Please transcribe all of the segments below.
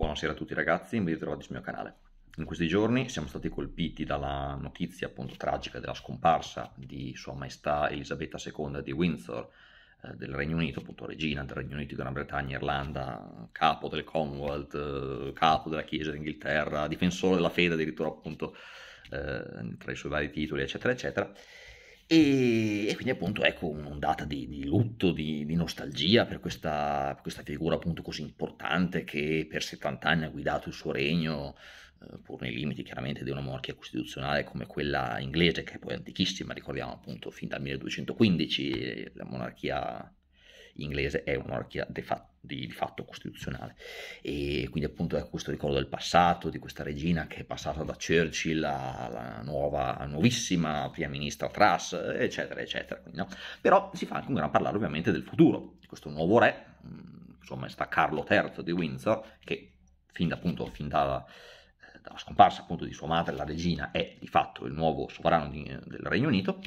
Buonasera a tutti ragazzi, mi ritrovati sul mio canale. In questi giorni siamo stati colpiti dalla notizia appunto tragica della scomparsa di Sua Maestà Elisabetta II di Windsor eh, del Regno Unito, appunto regina del Regno Unito, Gran Bretagna, Irlanda, capo del Commonwealth, eh, capo della Chiesa d'Inghilterra, difensore della fede addirittura appunto eh, tra i suoi vari titoli eccetera eccetera e, e, quindi appunto ecco un'ondata di, di lutto, di, di nostalgia per questa, per questa, figura appunto così importante che per 70 anni ha guidato il suo regno, eh, pur nei limiti chiaramente di una monarchia costituzionale come quella inglese che è poi antichissima, ricordiamo appunto fin dal 1215 eh, la monarchia inglese è una monarchia de facto di, di, fatto costituzionale. E quindi appunto è ecco, questo ricordo del passato, di questa regina che è passata da Churchill alla nuova, nuovissima prima ministra Truss, eccetera, eccetera. Quindi, no? Però si fa anche un gran parlare ovviamente del futuro, di questo nuovo re, insomma sta Carlo III di Windsor, che fin da appunto, fin da eh, dalla scomparsa appunto di sua madre, la regina, è di fatto il nuovo sovrano di, del Regno Unito,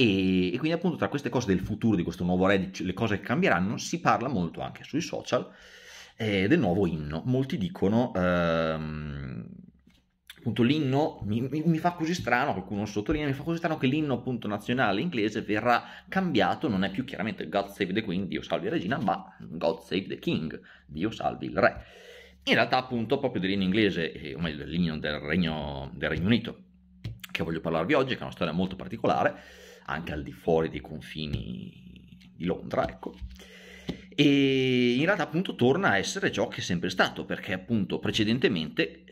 e, e, quindi appunto tra queste cose del futuro di questo nuovo Reddit, le cose che cambieranno, si parla molto anche sui social eh, del nuovo inno. Molti dicono... Ehm, appunto l'inno mi, mi, mi, fa così strano, qualcuno sottolinea, mi fa così strano che l'inno appunto nazionale inglese verrà cambiato, non è più chiaramente God Save the Queen, Dio salvi la regina, ma God Save the King, Dio salvi il re. In realtà appunto proprio dell'inno inglese, o meglio dell'inno del Regno, del Regno Unito, che voglio parlarvi oggi, che è una storia molto particolare, anche al di fuori dei confini di Londra, ecco. E in realtà appunto torna a essere ciò che è sempre stato, perché appunto precedentemente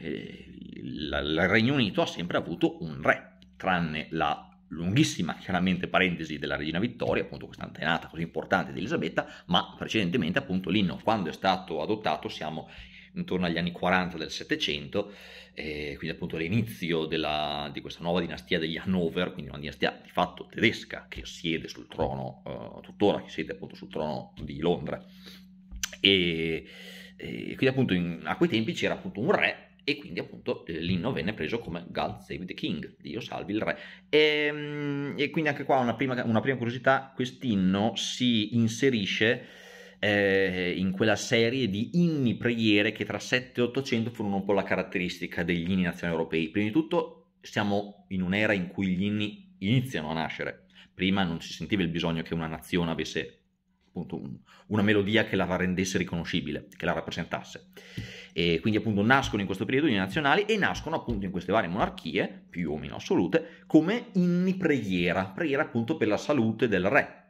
eh, il Regno Unito ha sempre avuto un re, tranne la lunghissima chiaramente parentesi della regina Vittoria, appunto questa antenata così importante di Elisabetta, ma precedentemente appunto l'inno quando è stato adottato siamo intorno agli anni 40 del Settecento, eh, quindi appunto l'inizio della, di questa nuova dinastia degli Hannover, quindi una dinastia di fatto tedesca che siede sul trono, eh, tuttora che siede appunto sul trono di Londra. E, e quindi appunto in, a quei tempi c'era appunto un re e quindi appunto eh, l'inno venne preso come God Save the King, Dio salvi il re. E, ehm, e quindi anche qua una prima, una prima curiosità, quest'inno si inserisce eh, in quella serie di inni preghiere che tra 7 e 800 furono un po' la caratteristica degli inni nazionali europei. Prima di tutto siamo in un'era in cui gli inni iniziano a nascere, prima non si sentiva il bisogno che una nazione avesse appunto una melodia che la rendesse riconoscibile, che la rappresentasse. E quindi appunto nascono in questo periodo gli nazionali e nascono appunto in queste varie monarchie, più o meno assolute, come inni preghiera, preghiera appunto per la salute del re,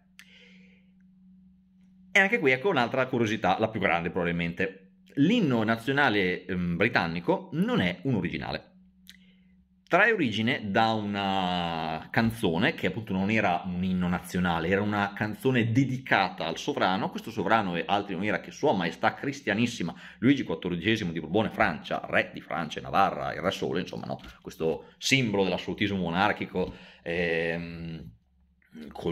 e anche qui ecco un'altra curiosità, la più grande probabilmente. L'inno nazionale ehm, britannico non è un originale. Trae origine da una canzone che appunto non era un inno nazionale, era una canzone dedicata al sovrano. Questo sovrano e altri non era che Sua Maestà Cristianissima Luigi XIV di Borbone Francia, re di Francia, e Navarra, il re sole, insomma, no? questo simbolo dell'assolutismo monarchico. Ehm,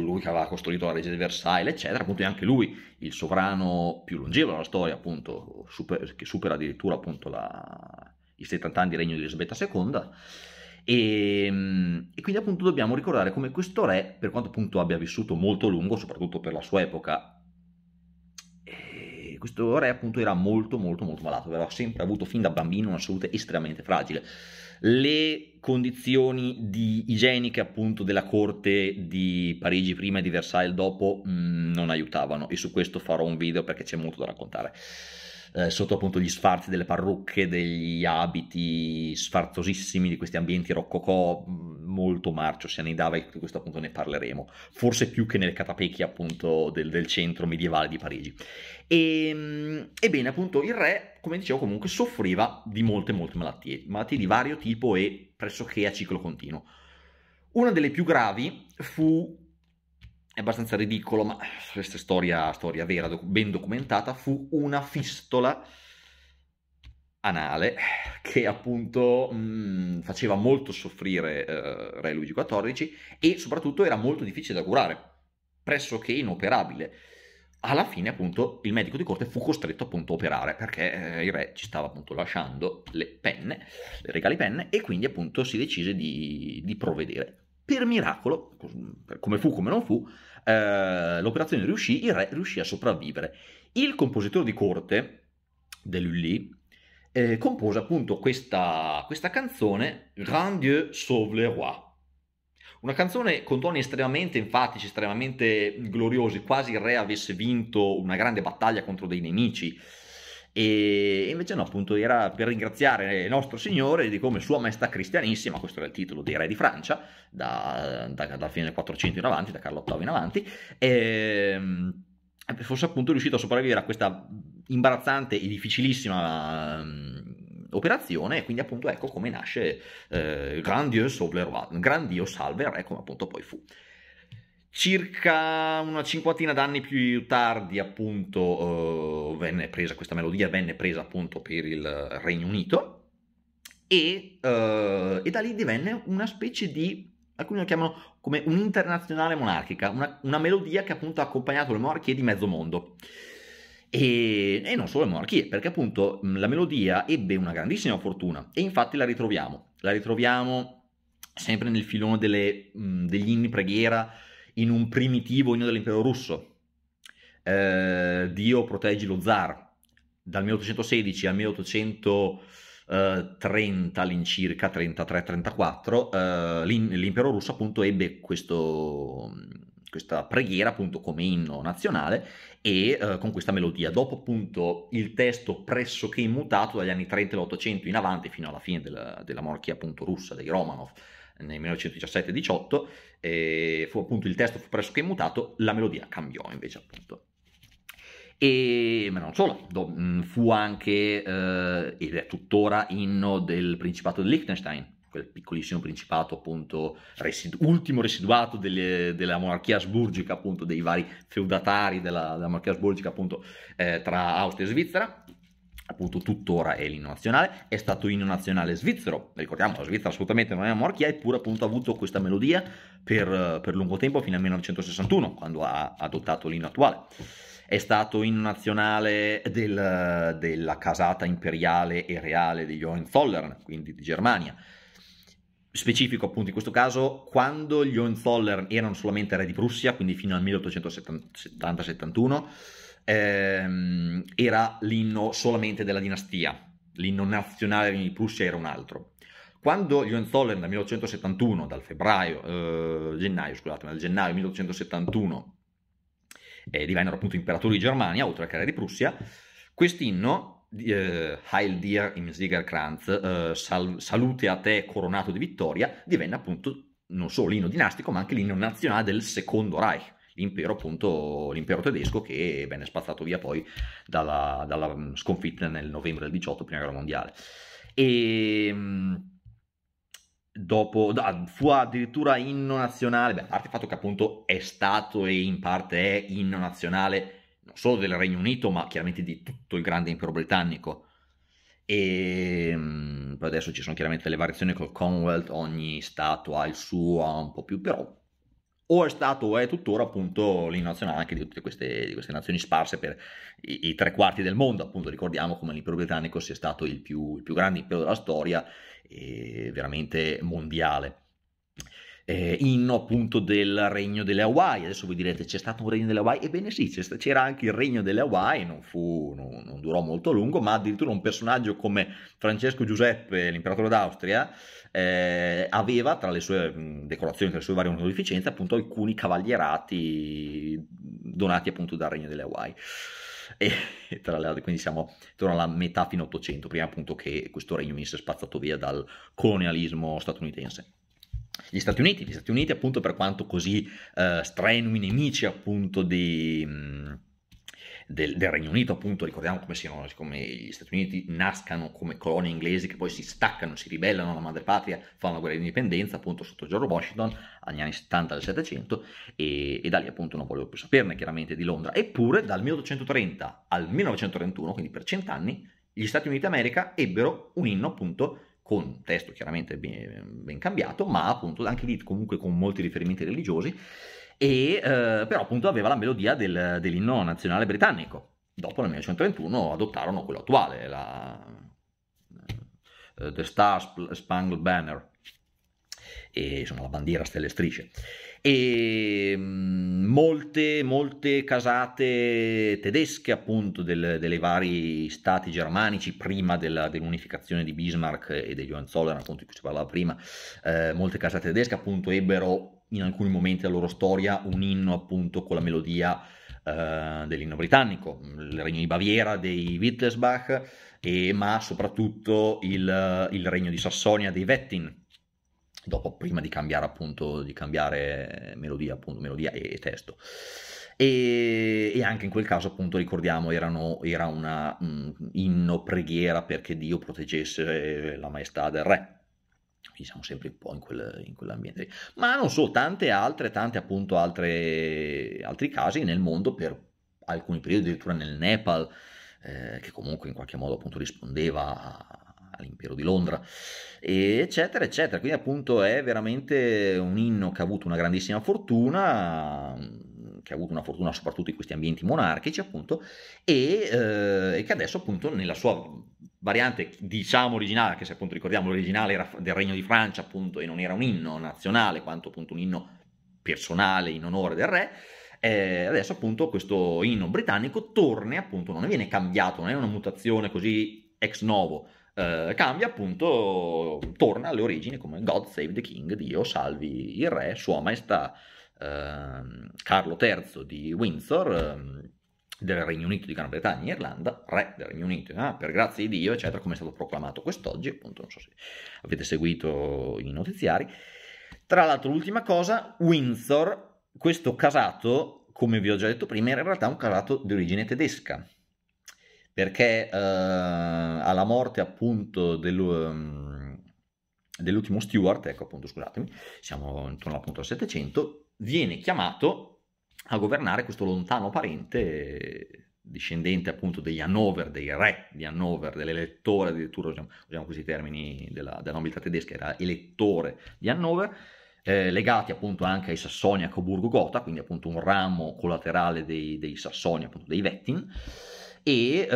colui che aveva costruito la legge di Versailles, eccetera, appunto è anche lui il sovrano più longevo della storia, appunto, super, che supera addirittura appunto la, i 70 anni di regno di Elisabetta II. E, ehm, e, quindi appunto dobbiamo ricordare come questo re, per quanto appunto abbia vissuto molto lungo, soprattutto per la sua epoca, questo re appunto era molto molto molto malato, aveva sempre avuto fin da bambino una salute estremamente fragile. Le condizioni igieniche appunto della corte di Parigi prima e di Versailles dopo mh, mm, non aiutavano e su questo farò un video perché c'è molto da raccontare eh, sotto appunto gli sfarzi delle parrucche, degli abiti sfarzosissimi di questi ambienti rococò mm, molto marcio, si annidava e di questo appunto ne parleremo, forse più che nelle catapecchie appunto del, del centro medievale di Parigi. E, ehm, ebbene appunto il re, come dicevo comunque, soffriva di molte molte malattie, malattie di vario tipo e pressoché a ciclo continuo. Una delle più gravi fu è abbastanza ridicolo, ma questa è storia, storia vera, doc- ben documentata, fu una fistola anale che appunto mh, mm, faceva molto soffrire eh, Re Luigi XIV e soprattutto era molto difficile da curare, pressoché inoperabile. Alla fine appunto il medico di corte fu costretto appunto a operare perché eh, il re ci stava appunto lasciando le penne, le regali penne e quindi appunto si decise di, di provvedere per miracolo, come fu, come non fu, eh, l'operazione riuscì, il re riuscì a sopravvivere. Il compositore di corte dell'Ully eh, compose appunto questa, questa canzone Grand Dieu sauve le roi. Una canzone con toni estremamente enfatici, estremamente gloriosi, quasi il re avesse vinto una grande battaglia contro dei nemici. E invece no, appunto era per ringraziare il nostro Signore di come Sua Maestà Cristianissima, questo era il titolo di Re di Francia, da, da, dalla fine del 400 in avanti, da Carlo VIII in avanti, e, ehm, fosse appunto riuscito a sopravvivere a questa imbarazzante e difficilissima operazione e quindi appunto ecco come nasce eh, Grand salve il Re come appunto poi fu. Circa una cinquantina d'anni più tardi, appunto, eh, venne presa questa melodia, venne presa appunto per il Regno Unito e, eh, e da lì divenne una specie di alcuni lo chiamano come un'internazionale monarchica, una, una, melodia che appunto ha accompagnato le monarchie di mezzo mondo. E, e, non solo le monarchie, perché appunto la melodia ebbe una grandissima fortuna e infatti la ritroviamo, la ritroviamo sempre nel filone delle, degli inni preghiera in un primitivo inno dell'impero russo, eh, Dio proteggi lo zar, dal 1816 al 1830 all'incirca, 33-34, eh, l'impero russo appunto ebbe questo, questa preghiera appunto come inno nazionale e eh, con questa melodia. Dopo appunto il testo pressoché immutato dagli anni 30 dell'Ottocento in avanti fino alla fine della, della monarchia appunto russa, dei Romanov, nel 1917-18, eh, fu appunto il testo fu pressoché mutato, la melodia cambiò invece appunto. E, ma non solo, do, mm, fu anche eh, ed è tuttora inno del Principato di Liechtenstein, quel piccolissimo principato appunto residu- ultimo residuato delle, della monarchia asburgica appunto dei vari feudatari della, della monarchia asburgica appunto eh, tra Austria e Svizzera appunto tuttora è l'inno nazionale, è stato inno nazionale svizzero, ricordiamo la Svizzera assolutamente non è una morchia, eppure appunto ha avuto questa melodia per, eh, per lungo tempo, fino al 1961, quando ha adottato l'inno attuale è stato inno nazionale del, della casata imperiale e reale degli Hohenzollern, quindi di Germania. Specifico appunto in questo caso, quando gli Hohenzollern erano solamente re di Prussia, quindi fino al 1870-71, ehm, era l'inno solamente della dinastia, l'inno nazionale di Prussia era un altro. Quando gli Hohenzollern dal 1871, dal febbraio, eh, gennaio, scusatemi, dal gennaio 1871 eh, divennero appunto imperatori di Germania, oltre a carriera di Prussia, quest'inno, eh, Heil dir im Siegerkranz, eh, sal- salute a te coronato di vittoria, divenne appunto non solo l'inno dinastico ma anche l'inno nazionale del secondo Reich impero, appunto, l'impero tedesco che venne spazzato via poi dalla, dalla mm, sconfitta nel novembre del 18, prima guerra mondiale. E ehm, dopo da, fu addirittura inno nazionale, beh, a parte il fatto che appunto è stato e in parte è inno nazionale non solo del Regno Unito, ma chiaramente di tutto il grande impero britannico. E ehm, adesso ci sono chiaramente le variazioni col Commonwealth, ogni stato ha il suo, ha un po' più, però o è stato o è tuttora appunto l'inno nazionale anche di tutte queste, di queste nazioni sparse per i, i, tre quarti del mondo, appunto ricordiamo come l'impero britannico sia stato il più, il più grande impero della storia e veramente mondiale eh, inno appunto del regno delle Hawaii. Adesso voi direte c'è stato un regno delle Hawaii? Ebbene sì, c'era anche il regno delle Hawaii, non, fu, non, non durò molto a lungo, ma addirittura un personaggio come Francesco Giuseppe, l'imperatore d'Austria, eh, aveva tra le sue decorazioni, tra le sue varie onorificenze, appunto alcuni cavalierati donati appunto dal regno delle Hawaii. E, tra le altre, quindi siamo intorno alla metà fino 800, prima appunto che questo regno venisse spazzato via dal colonialismo statunitense gli Stati Uniti, gli Stati Uniti appunto per quanto così eh, strenui nemici appunto di, mm, del, del, Regno Unito appunto, ricordiamo come, siano, come gli Stati Uniti nascano come colonie inglesi che poi si staccano, si ribellano alla patria fanno la guerra di indipendenza appunto sotto George Washington agli anni 70 del 700 e, e da lì appunto non volevo più saperne chiaramente di Londra, eppure dal 1830 al 1931, quindi per cent'anni, gli Stati Uniti d'America ebbero un inno appunto con un testo chiaramente ben, ben cambiato, ma appunto anche lì comunque con molti riferimenti religiosi, e, eh, però appunto aveva la melodia del, dell'inno nazionale britannico. Dopo nel 1931 adottarono quello attuale, la, uh, The Star Spangled Banner, e, insomma, la bandiera stelle e strisce. E mm, molte, molte casate tedesche, appunto, del, delle vari stati germanici prima della, dell'unificazione di Bismarck e degli Hohenzollern, appunto, di cui si parlava prima, eh, molte casate tedesche, appunto, ebbero in alcuni momenti della loro storia un inno, appunto, con la melodia eh, dell'inno britannico, il regno di Baviera dei Wittelsbach, e, ma soprattutto il, il regno di Sassonia dei Wettin, dopo prima di cambiare appunto di cambiare melodia appunto melodia e, e testo e, e, anche in quel caso appunto ricordiamo erano, era un mm, inno preghiera perché Dio proteggesse eh, la maestà del re quindi siamo sempre un po' in, quel, in quell'ambiente ma non so tante altre tante appunto altre, altri casi nel mondo per alcuni periodi addirittura nel Nepal eh, che comunque in qualche modo appunto rispondeva a all'impero di Londra, eccetera, eccetera. Quindi appunto è veramente un inno che ha avuto una grandissima fortuna, che ha avuto una fortuna soprattutto in questi ambienti monarchici, appunto, e, eh, e che adesso appunto nella sua variante diciamo originale, che se appunto ricordiamo l'originale era del Regno di Francia appunto e non era un inno nazionale quanto appunto un inno personale in onore del re, eh, adesso appunto questo inno britannico torna appunto, non viene cambiato, non è una mutazione così ex novo, eh, cambia appunto, torna alle origini come God Save the King, Dio salvi il re, sua maestà eh, Carlo III di Windsor, eh, del Regno Unito di Gran Bretagna e Irlanda, re del Regno Unito, ah, per grazie di Dio, eccetera, come è stato proclamato quest'oggi, appunto non so se avete seguito i notiziari. Tra l'altro l'ultima cosa, Windsor, questo casato, come vi ho già detto prima, era in realtà un casato di origine tedesca, perché eh, alla morte appunto del, um, dell'ultimo Stuart, ecco appunto scusatemi, siamo intorno appunto al 700, viene chiamato a governare questo lontano parente discendente appunto degli Hannover, dei re di Hannover, dell'elettore addirittura, usiamo, usiamo questi termini della, della nobiltà tedesca, era elettore di Hannover, eh, legati appunto anche ai Sassoni a Coburgo-Gotha, quindi appunto un ramo collaterale dei, dei Sassoni, appunto dei Vettin, e eh,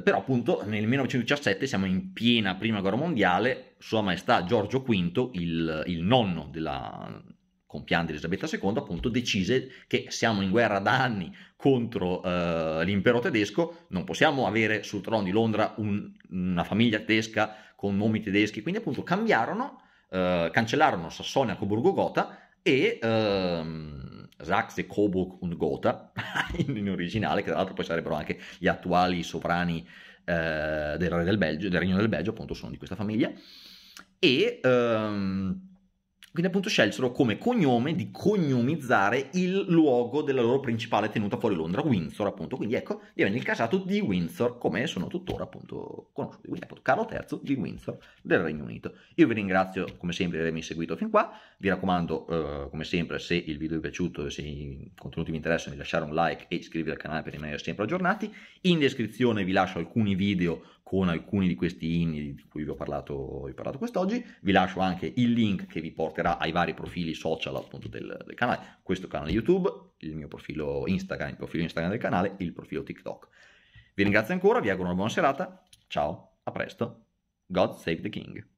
però appunto nel 1917 siamo in piena prima guerra mondiale, Sua Maestà Giorgio V, il, il nonno della compianta Elisabetta II, appunto decise che siamo in guerra da anni contro eh, l'impero tedesco, non possiamo avere sul trono di Londra un, una famiglia tedesca con nomi tedeschi, quindi appunto cambiarono, eh, cancellarono Sassonia, Coburgo, Gotha e... Ehm, Saxe, Coburg und Gotha, in originale, che tra l'altro poi sarebbero anche gli attuali sovrani eh, del, del, Belgio, del Regno del Belgio, appunto sono di questa famiglia, e ehm, quindi appunto scelsero come cognome di cognomizzare il luogo della loro principale tenuta fuori Londra, Windsor appunto, quindi ecco divenne il casato di Windsor come sono tuttora appunto conosciuti, quindi appunto Carlo III di Windsor del Regno Unito. Io vi ringrazio come sempre di avermi seguito fin qua, vi raccomando eh, come sempre se il video vi è piaciuto, e se i contenuti vi interessano di lasciare un like e iscrivervi al canale per rimanere sempre aggiornati, in descrizione vi lascio alcuni video con alcuni di questi inni di cui vi ho parlato, vi ho parlato quest'oggi. Vi lascio anche il link che vi porterà ai vari profili social appunto del, del, canale, questo canale YouTube, il mio profilo Instagram, il profilo Instagram del canale e il profilo TikTok. Vi ringrazio ancora, vi auguro una buona serata, ciao, a presto, God save the King.